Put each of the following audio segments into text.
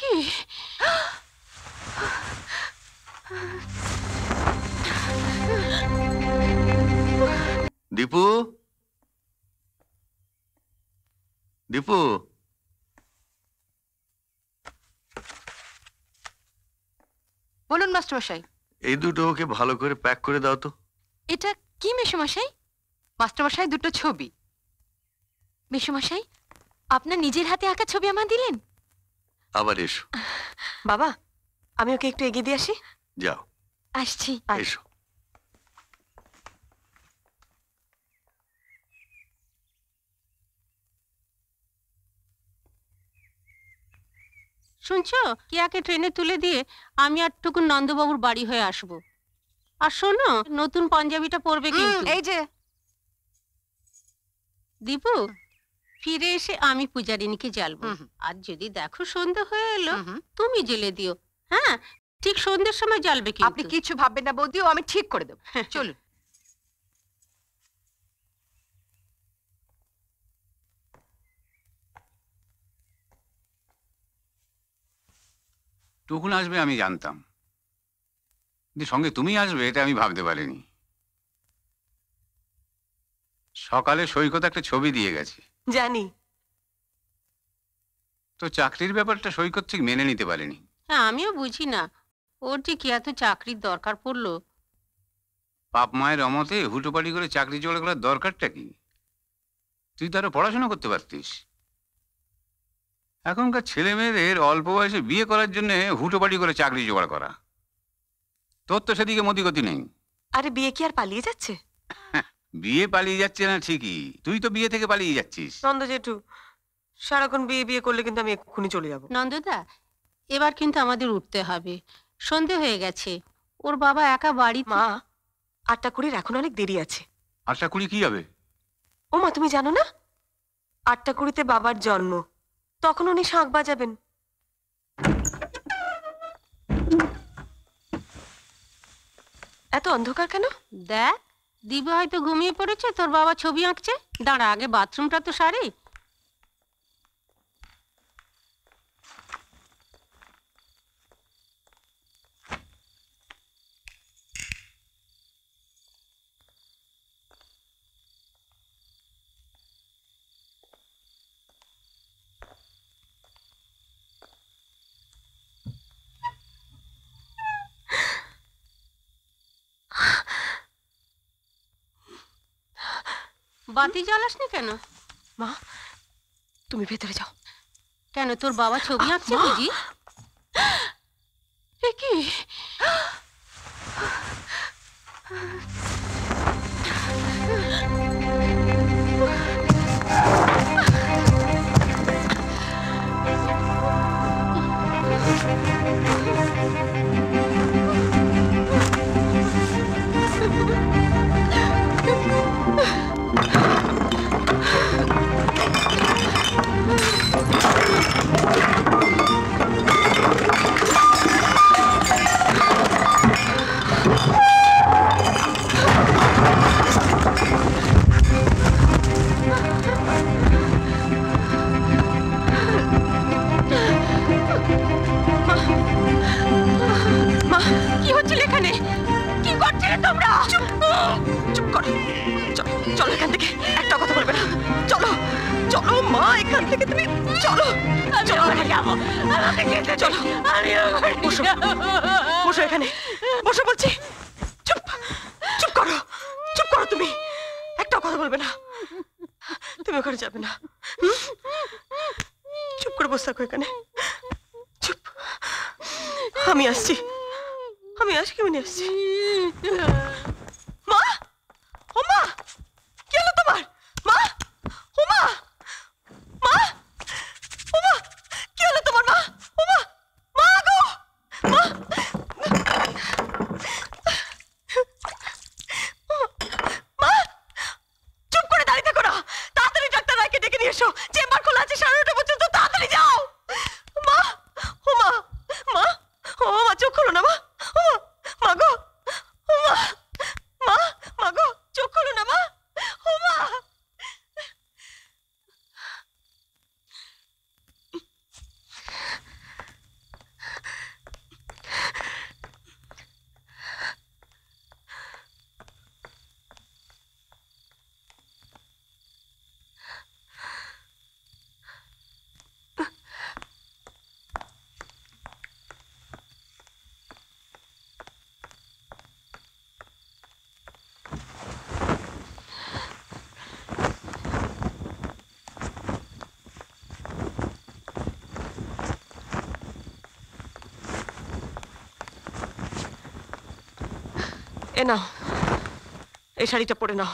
কি দীপু দীপু বলুন মাস্টারমশাই এই দুটো ওকে ভালো করে প্যাক করে দাও তো এটা কি মেশামশাই মাস্টারমশাই দুটো ছবি মেশামশাই আপনার নিজের হাতে আঁকা ছবি আমার দিলেন আবার এসো বাবা আমি ওকে একটু এগিয়ে দিয়ে আসি যাও আসছি এসো শুনছো কিয়াকে ট্রেনে তুলে দিয়ে আমি আর টুকু নন্দবাবুর বাড়ি হয়ে আসব আর শোনো নতুন পাঞ্জাবিটা পরবে কিন্তু এই যে দীপু ফিরে এসে আমি পূজারিনীকে জ্বালবো আর যদি দেখো সন্ধে হয়ে এলো তুমি জেলে দিও হ্যাঁ ঠিক সন্ধ্যের সময় জ্বালবে কি আপনি কিছু ভাববেন না বৌদি আমি ঠিক করে দেবো হ্যাঁ, হ্যাঁ। চলুন টুকুন আসবে আমি জানতাম সঙ্গে তুমি আসবে এটা আমি ভাবতে পারিনি সকালে সৈকত একটা ছবি দিয়ে গেছে জানি তো চাকরির ব্যাপারটা সৈকত ঠিক মেনে নিতে পারেনি হ্যাঁ আমিও বুঝি না ওর যে কি এত চাকরির দরকার পড়লো বাপ মায়ের অমতে হুটোপাটি করে চাকরি জোগাড় করার দরকারটা কি তুই তো আরো পড়াশোনা করতে পারতিস এখনকার ছেলে মেয়েদের অল্প বয়সে বিয়ে করার জন্য হুটোপাটি করে চাকরি জোগাড় করা তোর তো সেদিকে মতিগতি নেই আরে বিয়ে কি আর পালিয়ে যাচ্ছে বিয়ে পালিয়ে যাচ্ছে না ঠিকই তুই তো বিয়ে থেকে পালিয়ে যাচ্ছিস নন্দ জেঠু সারাক্ষণ বিয়ে বিয়ে করলে কিন্তু আমি এক্ষুনি চলে যাব নন্দদা এবার কিন্তু আমাদের উঠতে হবে সন্ধে হয়ে গেছে ওর বাবা একা বাড়ি মা আটটা কুড়ির এখন অনেক দেরি আছে আটটা কুড়ি কি হবে ও মা তুমি জানো না আটটা কুড়িতে বাবার জন্ম তখন উনি শাঁখ বাজাবেন এত অন্ধকার কেন দেখ দিবে হয়তো ঘুমিয়ে পড়েছে তোর বাবা ছবি আঁকছে দাঁড়া আগে বাথরুমটা তো সারি বাতি জ্বালাসনি কেন মা তুমি ভেতরে যাও কেন তোর বাবা ছবি আঁকছে বুঝি কি Thank you. ঘরে যাবে না চুপ করে বসে থাকো এখানে চুপ আমি আসছি আমি আসছি কেমনি আসছি 说。নাও এই শাড়িটা পরে নাও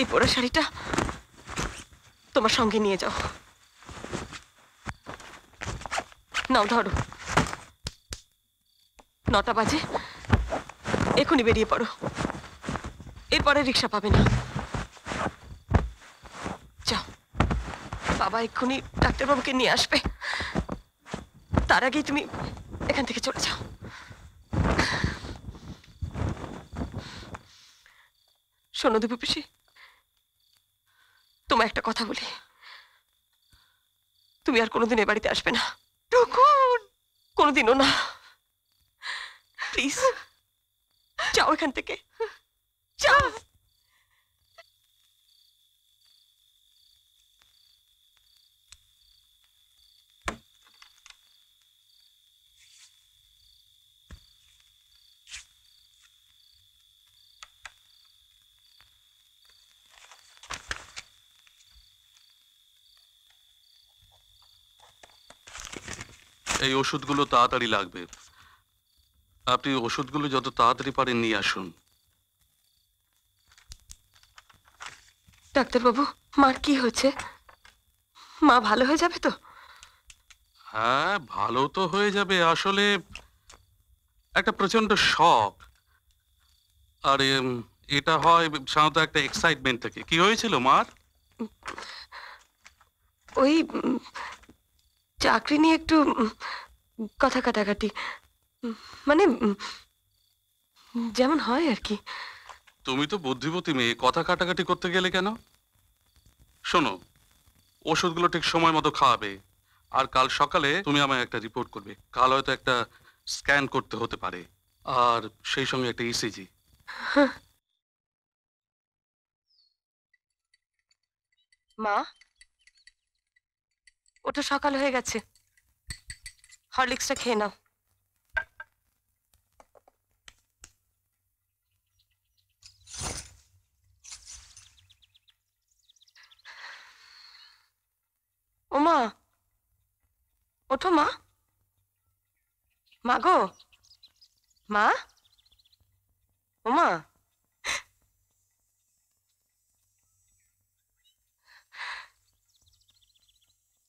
এই পরা শাড়িটা তোমার সঙ্গে নিয়ে যাও নাও ধরো নটা বাজে এখনই বেরিয়ে পড়ো এরপরে রিক্সা পাবে না বাবা এক্ষুনি ডাক্তারবাবুকে নিয়ে আসবে তার আগেই তুমি এখান থেকে চলে যাও শোনো পিসি তোমায় একটা কথা বলি তুমি আর কোনোদিন এ বাড়িতে আসবে না কোনোদিনও না প্লিজ যাও এখান থেকে যাও এই ওষুধগুলো তাড়াতাড়ি লাগবে আপনি ওষুধগুলো যত তাড়াতাড়ি পারেন নিয়ে আসুন ডাক্তারবাবু মার কি হয়েছে মা ভালো হয়ে যাবে তো হ্যাঁ ভালো তো হয়ে যাবে আসলে একটা প্রচন্ড শখ আর এটা হয় সাধারণত একটা এক্সাইটমেন্ট থেকে কি হয়েছিল মার ওই চাকরি নিয়ে একটু কথা কাটাকাটি মানে যেমন হয় আর কি তুমি তো বুদ্ধিমতী মেয়ে কথা কাটাকাটি করতে গেলে কেন শোনো ওষুধগুলো ঠিক সময় মতো খাওয়াবে আর কাল সকালে তুমি আমায় একটা রিপোর্ট করবে কাল হয়তো একটা স্ক্যান করতে হতে পারে আর সেই সঙ্গে একটা ইসিজি e মা ওটা সকাল হয়ে গেছে হরলিক্সটা খেয়ে নাও ওমা ওঠো মা মা গো মা ওমা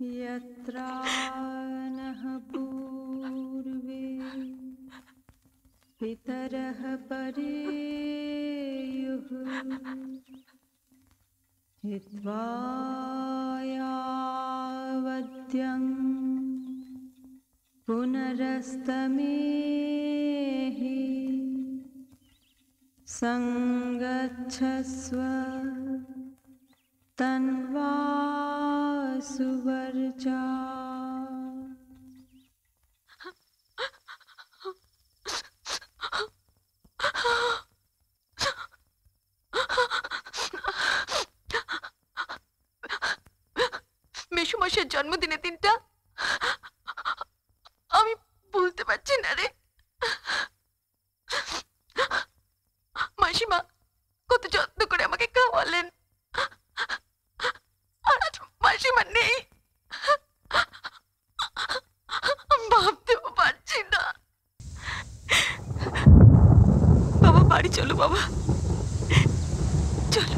यत्रा नः पूर्वे पितरः परेयुः हित्वायावद्यं पुनरस्तमेहि तन्वा सुवर्जा বাড়ি চলো বাবা চলো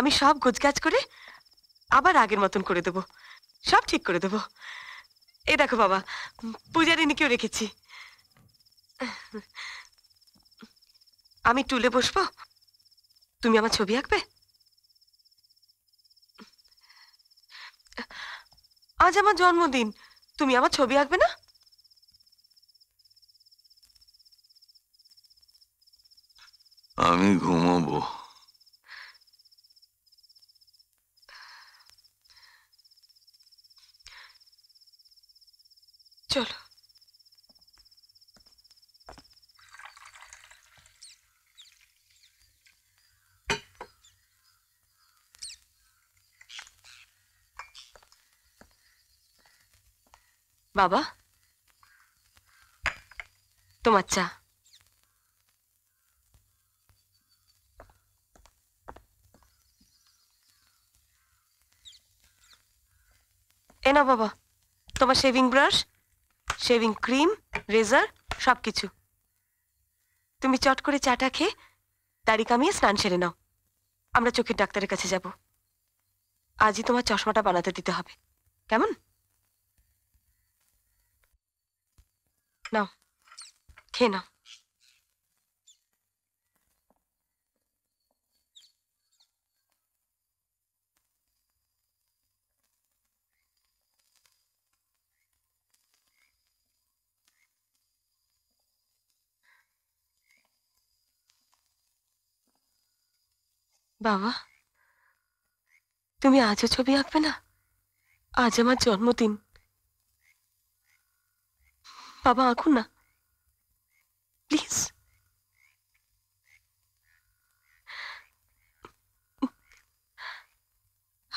আমি সব গোছগাছ করে আবার আগের মতন করে দেব সব ঠিক করে দেব এ দেখো বাবা পূজারিনীকেও রেখেছি আমি টুলে বসবো তুমি আমার ছবি আঁকবে আজ আমার জন্মদিন তুমি আমার ছবি আঁকবে না আমি ঘুমাবো বাবা তোমার চা এ বাবা তোমার shaving brush shaving cream razor সব কিছু তুমি চট করে চাটা খেয়ে দাড়ি কামিয়ে স্নান সেরে নাও আমরা চোখের ডাক্তারের কাছে যাব আজই তোমার চশমাটা বানাতে দিতে হবে কেমন নাও খেয়ে নাও বাবা তুমি আজও ছবি আঁকবে না আজ আমার জন্মদিন বাবা আঁকুন না প্লিজ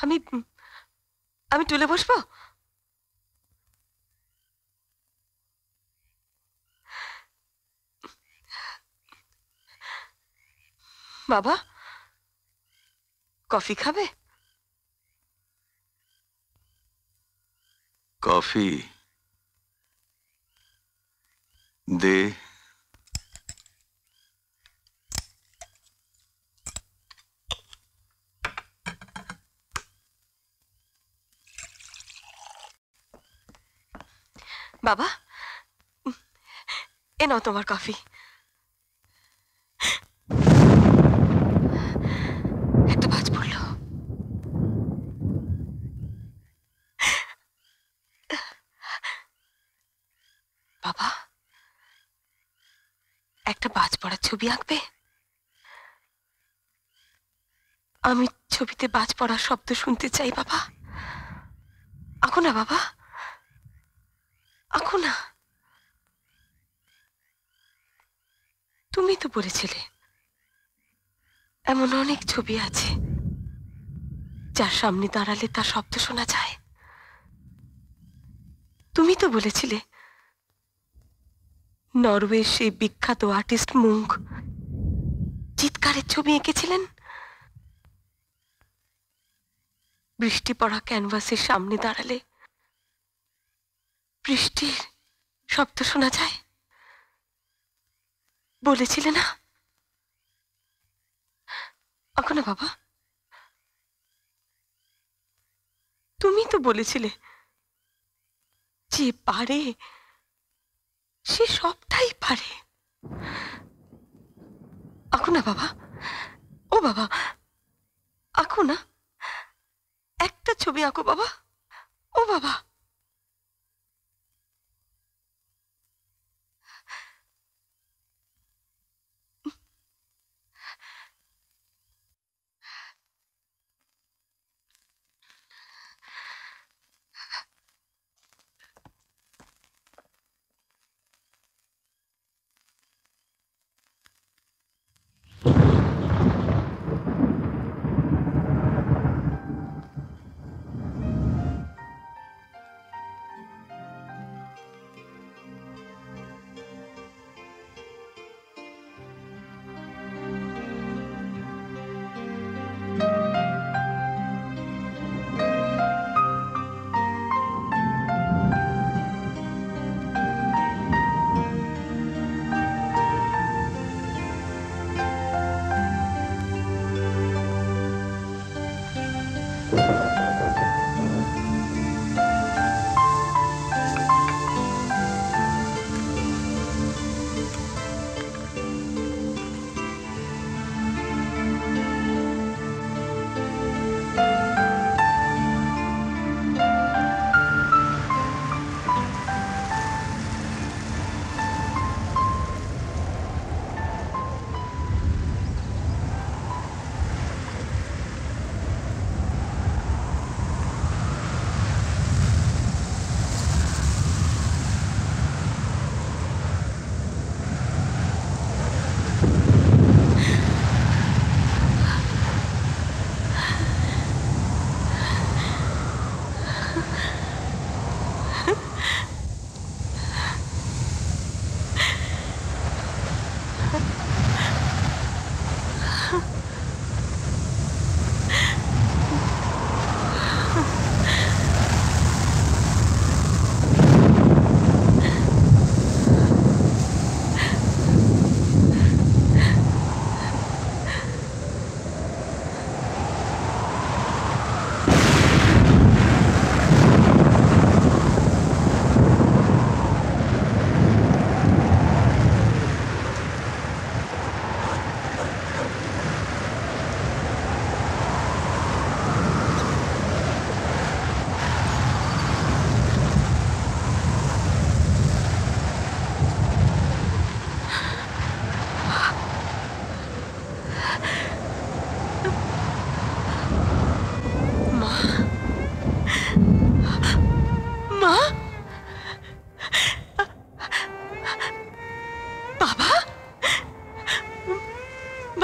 আমি আমি তুলে বসবো বাবা কফি খাবে coffee de Baba ¿En auto tomar café? একটা বাজ পড়ার ছবি আঁকবে আমি ছবিতে বাজ পড়ার শব্দ শুনতে চাই বাবা আঁকো না বাবা আঁকো না তুমি তো বলেছিলে এমন অনেক ছবি আছে যার সামনে দাঁড়ালে তার শব্দ শোনা যায় তুমি তো বলেছিলে নরওয়ের সেই বিখ্যাত আর্টিস্ট মুখ চিৎকারের ছবি এঁকেছিলেন বৃষ্টি পড়া ক্যানভাসের সামনে দাঁড়ালে বৃষ্টির শব্দ শোনা যায় বলেছিলে না এখনো বাবা তুমি তো বলেছিলে যে পারে সে সবটাই পারে আঁকু না বাবা ও বাবা আঁকু না একটা ছবি আঁকো বাবা ও বাবা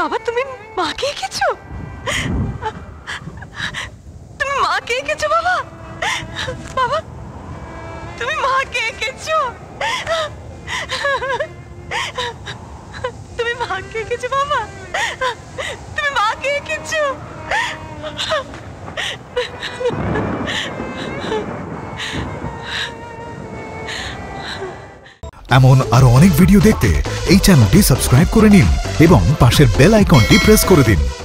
বাবা তুমি মাকে এঁকেছো তুমি মাকে এঁকেছো বাবা বাবা তুমি মাকে এঁকেছো তুমি মাকে এঁকেছো বাবা তুমি মাকে এঁকেছো এমন আরও অনেক ভিডিও দেখতে এই চ্যানেলটি সাবস্ক্রাইব করে নিন এবং পাশের বেল আইকনটি প্রেস করে দিন